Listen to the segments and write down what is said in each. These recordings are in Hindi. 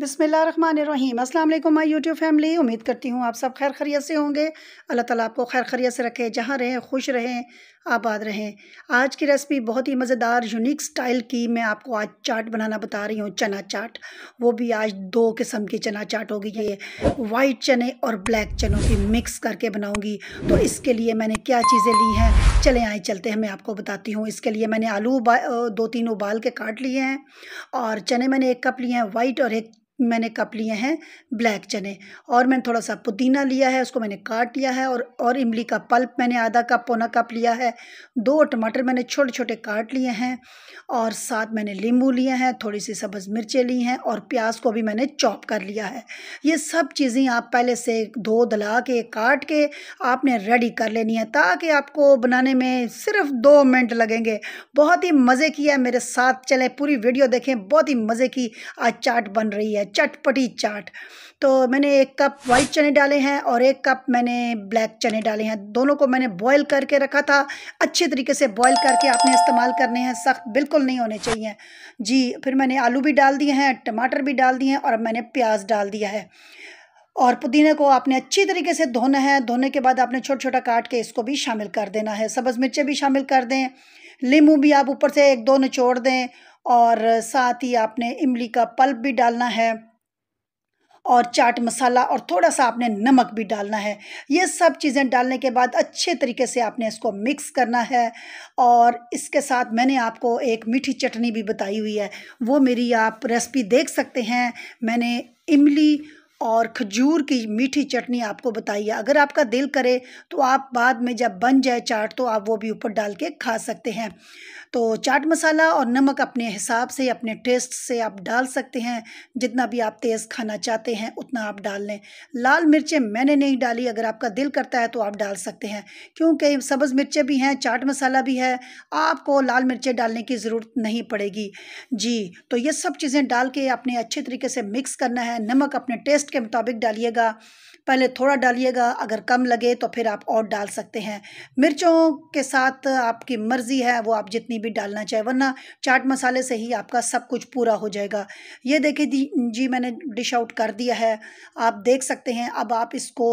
बिसमीम अल्लाम माई यूट्यूब फैमिली उम्मीद करती हूँ आप सब खैर खरीत से होंगे अल्लाह ताला आपको खैर खरीत से रखे जहाँ रहें खुश रहें आबाद रहें आज की रेसिपी बहुत ही मज़ेदार यूनिक स्टाइल की मैं आपको आज चाट बनाना बता रही हूँ चना चाट वो भी आज दो किस्म की चना चाट होगी ये वाइट चने और ब्लैक चनों की मिक्स करके बनाऊँगी तो इसके लिए मैंने क्या चीज़ें ली हैं चले आए चलते हैं मैं आपको बताती हूँ इसके लिए मैंने आलू दो तीन उबाल के काट लिए हैं और चने मैंने एक कप लिए हैं वाइट और एक मैंने कप लिए हैं ब्लैक चने और मैंने थोड़ा सा पुदीना लिया है उसको मैंने काट लिया है और और इमली का पल्प मैंने आधा कप पौना कप लिया है दो टमाटर मैंने छोटे छोटे काट लिए हैं और साथ मैंने नींबू लिए हैं थोड़ी सी सब्ज़ मिर्चें ली हैं और प्याज को भी मैंने चॉप कर लिया है ये सब चीज़ें आप पहले से धो दला के काट के आपने रेडी कर लेनी है ताकि आपको बनाने में सिर्फ दो मिनट लगेंगे बहुत ही मज़े की है मेरे साथ चले पूरी वीडियो देखें बहुत ही मज़े की आज चाट बन रही है है चटपटी चाट तो मैंने एक कप वाइट चने डाले हैं और एक कप मैंने ब्लैक चने डाले हैं दोनों को मैंने बॉयल करके रखा था अच्छे तरीके से बॉयल करके आपने इस्तेमाल करने हैं सख्त बिल्कुल नहीं होने चाहिए जी फिर मैंने आलू भी डाल दिए हैं टमाटर भी डाल दिए हैं और मैंने प्याज डाल दिया है और पुदीने को आपने अच्छी तरीके से धोना है धोने के बाद आपने छोटा छोटा काट के इसको भी शामिल कर देना है सब्ज़ मिर्चें भी शामिल कर दें लीमू भी आप ऊपर से एक दो निचोड़ दें और साथ ही आपने इमली का पल्प भी डालना है और चाट मसाला और थोड़ा सा आपने नमक भी डालना है ये सब चीज़ें डालने के बाद अच्छे तरीके से आपने इसको मिक्स करना है और इसके साथ मैंने आपको एक मीठी चटनी भी बताई हुई है वो मेरी आप रेसिपी देख सकते हैं मैंने इमली और खजूर की मीठी चटनी आपको बताइए अगर आपका दिल करे तो आप बाद में जब बन जाए चाट तो आप वो भी ऊपर डाल के खा सकते हैं तो चाट मसाला और नमक अपने हिसाब से अपने टेस्ट से आप डाल सकते हैं जितना भी आप तेज़ खाना चाहते हैं उतना आप डाल लें लाल मिर्चें मैंने नहीं डाली अगर आपका दिल करता है तो आप डाल सकते हैं क्योंकि सब्ज़ मिर्चें भी हैं चाट मसाला भी है आपको लाल मिर्चें डालने की ज़रूरत नहीं पड़ेगी जी तो ये सब चीज़ें डाल के अपने अच्छे तरीके से मिक्स करना है नमक अपने टेस्ट टेस्ट के मुताबिक डालिएगा पहले थोड़ा डालिएगा अगर कम लगे तो फिर आप और डाल सकते हैं मिर्चों के साथ आपकी मर्ज़ी है वो आप जितनी भी डालना चाहे वरना चाट मसाले से ही आपका सब कुछ पूरा हो जाएगा ये देखिए जी मैंने डिश आउट कर दिया है आप देख सकते हैं अब आप इसको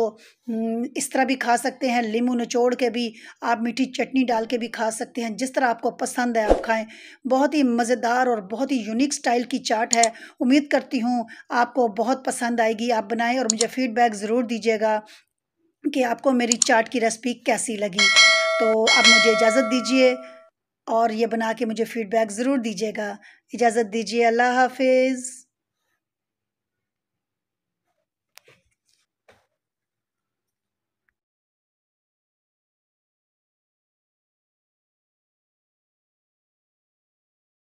हम्म, इस तरह भी खा सकते हैं लीमू निचोड़ के भी आप मीठी चटनी डाल के भी खा सकते हैं जिस तरह आपको पसंद है आप खाएँ बहुत ही मज़ेदार और बहुत ही यूनिक स्टाइल की चाट है उम्मीद करती हूँ आपको बहुत पसंद आएगी लगी आप बनाएं और मुझे फीडबैक ज़रूर दीजिएगा कि आपको मेरी चाट की रेसिपी कैसी लगी तो अब मुझे इजाज़त दीजिए और ये बना के मुझे फ़ीडबैक ज़रूर दीजिएगा इजाज़त दीजिए अल्लाह हाफिज़